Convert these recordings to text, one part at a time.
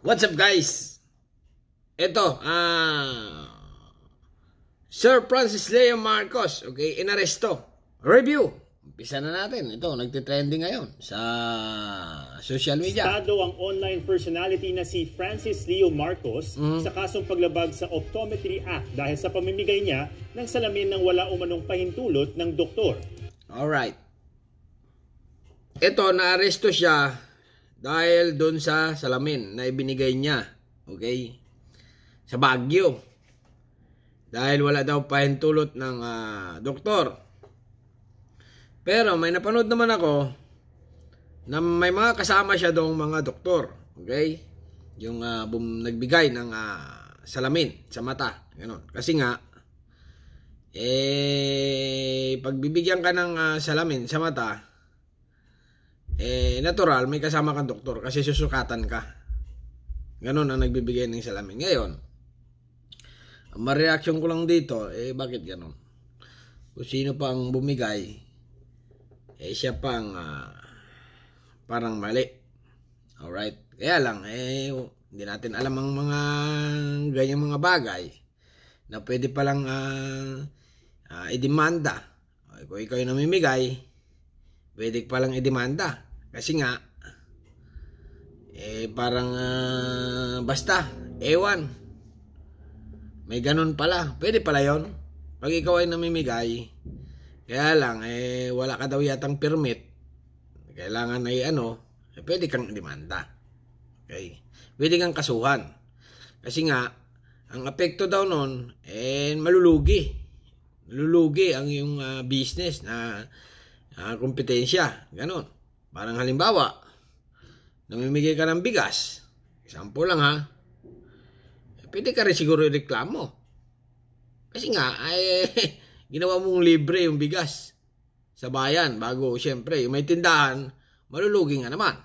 What's up guys? Ito, ah... Uh, Sir Francis Leo Marcos, okay, inaresto. Review. Umpisa na natin. Ito, nagtitrending ngayon sa social media. Estado ang online personality na si Francis Leo Marcos mm. sa kasong paglabag sa Optometry Act dahil sa pamimigay niya ng salamin ng wala umanong pahintulot ng doktor. Alright. Ito, naaresto siya dahil doon sa salamin na ibinigay niya. Okay? Sa Baguio. Dahil wala daw pahintulot ng uh, doktor. Pero may napanood naman ako na may mga kasama siya doong mga doktor. Okay? Yung uh, bum, nagbigay ng uh, salamin sa mata. Ganun. Kasi nga, eh, pagbibigyan ka ng uh, salamin sa mata, eh natural may kasama kang doktor kasi susukatan ka. Ganun ang nagbibigay ng salamin. Ngayon, ang mareaksyon ko lang dito, eh bakit ganun? Kung sino pa ang bumigay, eh siya pang uh, ah, parang mali. Alright? Kaya lang, eh hindi natin alam ang mga ganyang mga bagay na pwede palang uh, uh, idemanda. Okay, kung ikaw yung namimigay, pwede palang idemanda. Kasi nga, eh parang uh, basta, ewan. May ganun pala. Pwede pala yon Pag ikaw ay namimigay, kaya lang, eh, wala ka daw yatang permit. Kailangan ay ano, eh, pwede kang demanda. Okay? Pwede kang kasuhan. Kasi nga, ang epekto daw nun, eh, malulugi. Malulugi ang yung uh, ah, business na uh, kompetensya. ganun Parang halimbawa, namimigay ka ng bigas. Example lang ha. Eh, pwede ka rin siguro reklamo. Kasi nga, ay, ginawa mong libre yung bigas sa bayan bago, syempre, yung may tindahan, malulugi nga naman.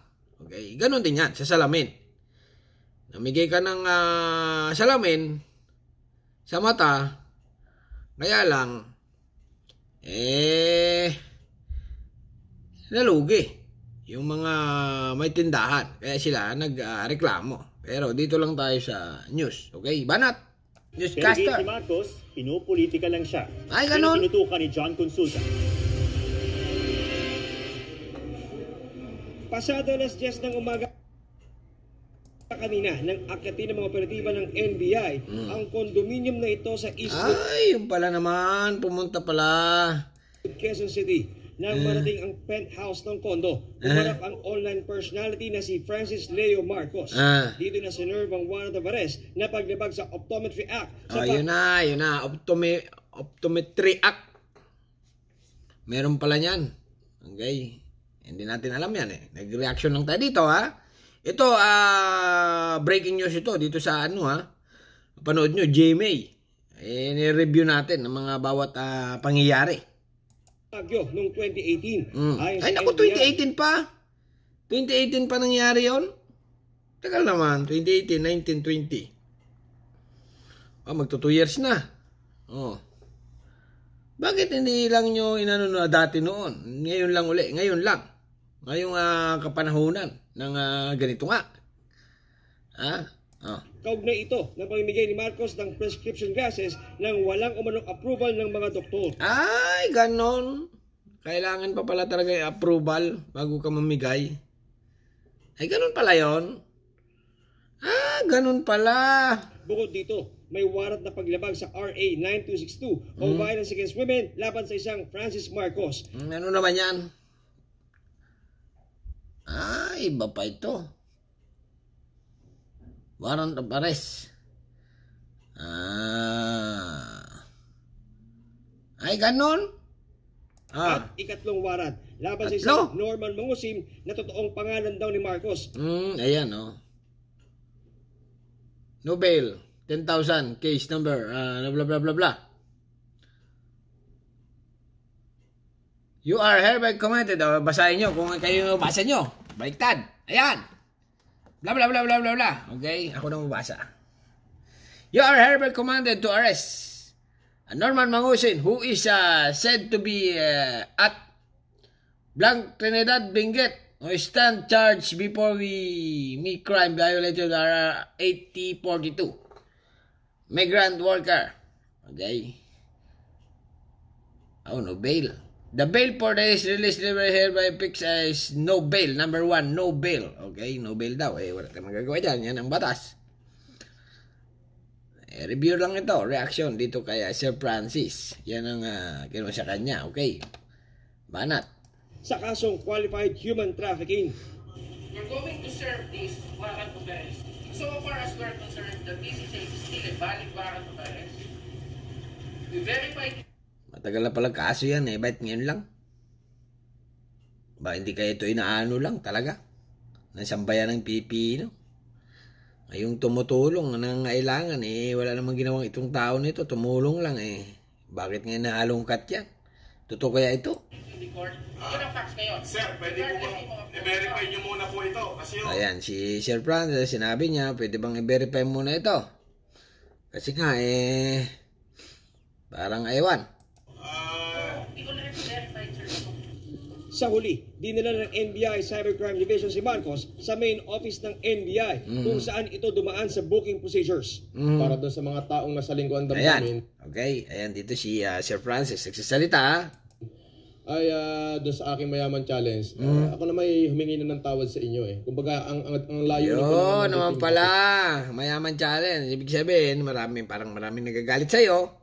Okay? ganun din yan sa salamin. Namigay ka ng uh, salamin sa mata, kaya lang, eh, nalugi yung mga may tindahan. Kaya sila nagreklamo. Uh, Pero dito lang tayo sa news. Okay, banat! Newscaster! Pero si Marcos, pinupolitika lang siya. Ay, ganun! Pero tinutukan ni John Consulta. Pasado alas 10 ng umaga kanina nang akyatin ng mga operatiba ng NBI mm. ang kondominium na ito sa East Ay, yung pala naman. Pumunta pala. Quezon City na marating mm. ang penthouse ng kondo. Ah. Umarap ang online personality na si Francis Leo Marcos. Ah. Dito na sinerve ang Juan Tavares na paglabag sa Optometry Act. Sa oh, yun na, yun na. Optome Optometry Act. Meron pala niyan. Okay. Hindi natin alam yan eh. Nag-reaction lang tayo dito ha. Ito, uh, breaking news ito dito sa ano ha. Panood nyo, JMA. Eh, review natin ng mga bawat uh, pangyayari. Tagyo noong 2018. Mm. Ay, Ay naku, 2018 pa. 2018 pa nangyari yon. Tagal naman, 2018, 19, 20. Oh, magto 2 years na. Oh. Bakit hindi lang nyo inano na dati noon? Ngayon lang uli, ngayon lang. Ngayong uh, kapanahonan ng uh, ganito nga. Ah, Ah. Kaugnay ito na pamimigay ni Marcos ng prescription glasses nang walang umanong approval ng mga doktor. Ay, ganon. Kailangan pa pala talaga yung approval bago ka mamigay. Ay, ganon pala yon. Ah, ganon pala. Bukod dito, may warat na paglabag sa RA 9262 mm. Violence Against Women laban sa isang Francis Marcos. Hmm, ano naman yan? Ay, ah, iba pa ito warrant of arrest. Ah. Ay, ganun? Ah. At ikatlong warrant laban sa si isang Norman Mangusim na totoong pangalan daw ni Marcos. Mm, ayan, oh. Nobel, 10,000, case number, uh, blah, blah, blah, blah. You are hereby commented. Ah, basahin nyo kung kayo basa nyo. Baliktad. Ayan bla bla bla bla bla bla. Okay? Ako na mabasa. You are hereby commanded to arrest a Norman Mangusin who is uh, said to be uh, at Blank Trinidad Benguet who stand charged before we meet crime violated are 8042. Migrant worker. Okay? Oh, no bail. The bail for this release libre hereby fix is no bail. Number one, no bail. Okay, no bail daw. Eh, wala tayong magagawa dyan. Yan ang batas. Eh, review lang ito. Reaction dito kaya uh, Sir Francis. Yan ang uh, ginawa sa kanya. Okay. Banat. Sa kasong qualified human trafficking. We're going to serve this warrant of arrest. So far as we're concerned, that this is still a valid warrant of arrest. We verify... Matagal na palang kaso yan eh. Ba't ngayon lang? Ba hindi kaya ito inaano lang talaga? Nasambayan ng pipino? Ngayong tumutulong, nangangailangan eh. Wala namang ginawang itong tao nito. Tumulong lang eh. Bakit ngayon nahalongkat yan? Totoo kaya ito? Ah, sir, pwede po ba i-verify niyo muna po ito? Kasi yung... Ayan, si Sir Francis, sinabi niya, pwede bang i-verify muna ito? Kasi nga, eh, parang ewan. Sa huli, dinala ng NBI Cybercrime Division si Marcos sa main office ng NBI mm. kung saan ito dumaan sa booking procedures. Mm. Para doon sa mga taong nasa lingguan damdamin. Okay, ayan dito si uh, Sir Francis nagsasalita ay uh, doon sa aking mayaman challenge. Ah, mm. Uh, ako na may humingi na ng tawad sa inyo eh. Kumbaga ang ang, ang layo Yo, ko naman pala. Mayaman challenge. Ibig sabihin, maraming parang maraming nagagalit sa iyo.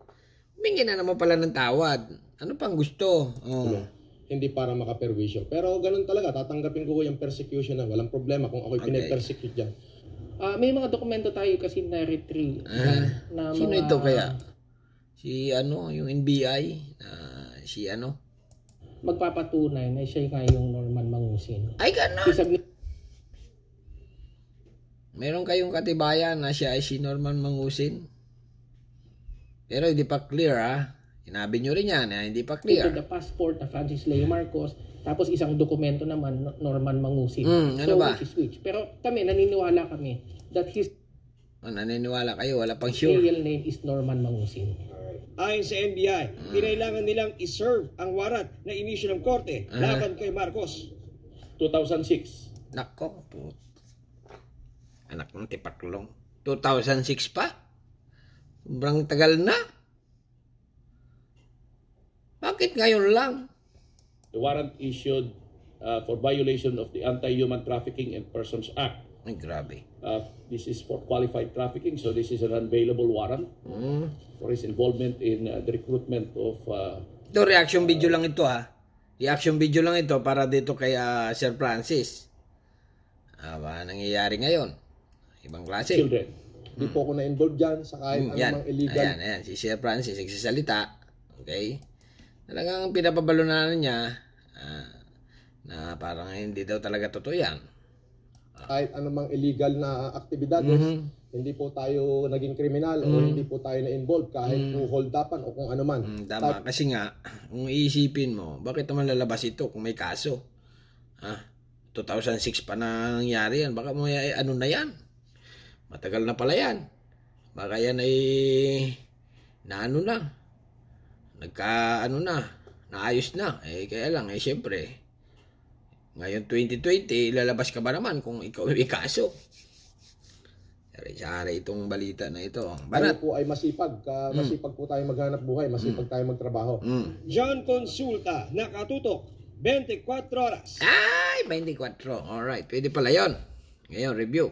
Humingi na naman pala ng tawad. Ano pang gusto? Oh. Okay. Ano? hindi para makaperwisyo. Pero ganun talaga, tatanggapin ko yung persecution na walang problema kung ako'y okay. pinapersecute dyan. Ah, may mga dokumento tayo kasi na-retrieve. Ah, na, sino mga... ito kaya? Si ano, yung NBI? Uh, si ano? Magpapatunay na siya nga yung Norman Mangusin. Ay, ganun! Isag- Meron kayong katibayan na siya ay si Norman Mangusin? Pero hindi pa clear ah. Sinabi nyo rin yan, eh, hindi pa clear. Ito the passport na Francis Leo Marcos, tapos isang dokumento naman, Norman Mangusin. Mm, ano so, ba? Which which. Pero kami, naniniwala kami that his... Oh, naniniwala kayo, wala pang sure. real name is Norman Mangusin. Ayon sa NBI, mm. kinailangan nilang iserve ang warat na inisyo ng korte uh-huh. laban kay Marcos. 2006. Nako, put. Anak ng tipaklong. 2006 pa? Sobrang tagal na. Bakit ngayon lang? The warrant issued uh, for violation of the Anti-Human Trafficking and Persons Act. Ay, grabe. Uh, this is for qualified trafficking, so this is an unavailable warrant mm. for his involvement in uh, the recruitment of... Uh, ito, reaction video lang ito ha. Ah. Reaction video lang ito para dito kay uh, Sir Francis. Ah, ba, nangyayari ngayon? Ibang klase. Children. Hindi hmm. po mm. ako na-involved dyan sa kahit hmm, anumang illegal. Ayan, ayan. Si Sir Francis nagsisalita. Okay? Talagang pinapabalo na niya uh, na parang hindi daw talaga totoo yan. Uh, Kahit anumang illegal na aktibidades, eh, mm-hmm hindi po tayo naging kriminal mm. o mhm. hindi po tayo na-involve kahit mm. kung hold upan o kung ano man. Mm, tama. Tap- Kasi nga, kung iisipin mo, bakit naman lalabas ito kung may kaso? Ha? 2006 pa na nangyari yan. Baka mo eh, ano na yan? Matagal na pala yan. Baka yan ay naano na nagka ano na, naayos na. Eh kaya lang eh syempre. Ngayon 2020, ilalabas ka ba naman kung ikaw ay kaso? Sari-sari itong balita na ito. Banat. Tayo po ay masipag. Ka, mm. masipag po tayo maghanap buhay. Masipag mm. tayo magtrabaho. Mm. John Consulta, nakatutok. 24 oras. Ay, 24. Alright, pwede pala yon. Ngayon, review.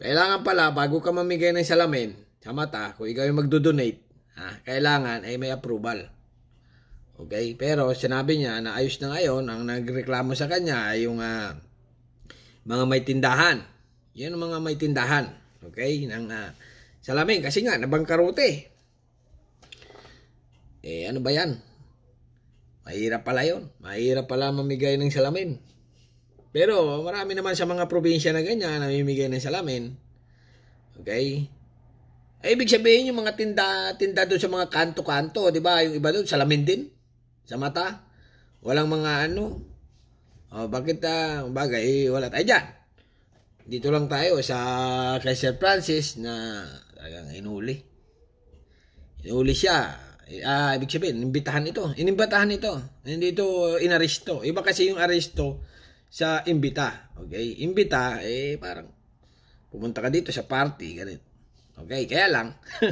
Kailangan pala, bago ka mamigay ng salamin sa mata, kung ikaw yung magdo-donate, Ha? Kailangan ay may approval. Okay? Pero sinabi niya na ayos na ngayon, ang nagreklamo sa kanya ay yung uh, mga may tindahan. Yan ang mga may tindahan. Okay? Ng uh, ah, salamin. Kasi nga, nabangkarote. Eh, ano ba yan? Mahirap pala yon. Mahirap pala mamigay ng salamin. Pero marami naman sa mga probinsya na ganyan, namimigay ng salamin. Okay? Ay, eh, ibig sabihin yung mga tinda, tinda doon sa mga kanto-kanto, di ba? Yung iba doon, salamin din. Sa mata. Walang mga ano. O, oh, bakit, ah, bagay, eh, wala tayo dyan. Dito lang tayo sa kay Sir Francis na talagang inuli. Inuli siya. Eh, ah, ibig sabihin, inimbitahan ito. Inimbitahan ito. Hindi ito inaristo. Iba kasi yung aresto sa imbita. Okay? Imbita, eh, parang pumunta ka dito sa party, ganito Okay, kaya lang,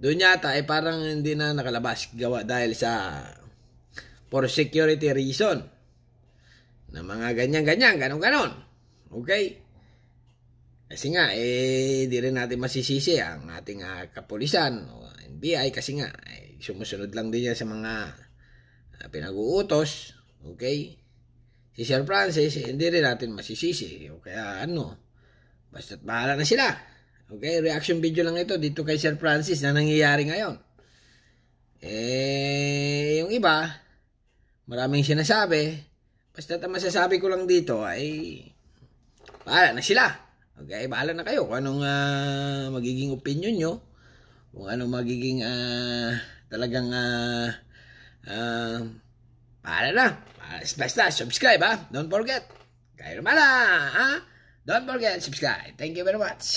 doon yata ay eh, parang hindi na nakalabas gawa dahil sa for security reason na mga ganyan-ganyan, ganun ganon Okay? Kasi nga, eh, di rin natin masisisi ang ating uh, kapulisan o NBI kasi nga, eh, sumusunod lang din yan sa mga uh, pinag-uutos. Okay? Si Sir Francis, eh, hindi rin natin masisisi. O kaya ano, basta't bahala na sila. Okay, reaction video lang ito dito kay Sir Francis na nangyayari ngayon. Eh, yung iba, maraming sinasabi. Basta ang masasabi ko lang dito ay bahala na sila. Okay, bahala na kayo kung anong uh, magiging opinion nyo. Kung anong magiging uh, talagang uh, uh, bahala na. Basta subscribe ha. Don't forget. Kayo naman ha. Don't forget subscribe. Thank you very much.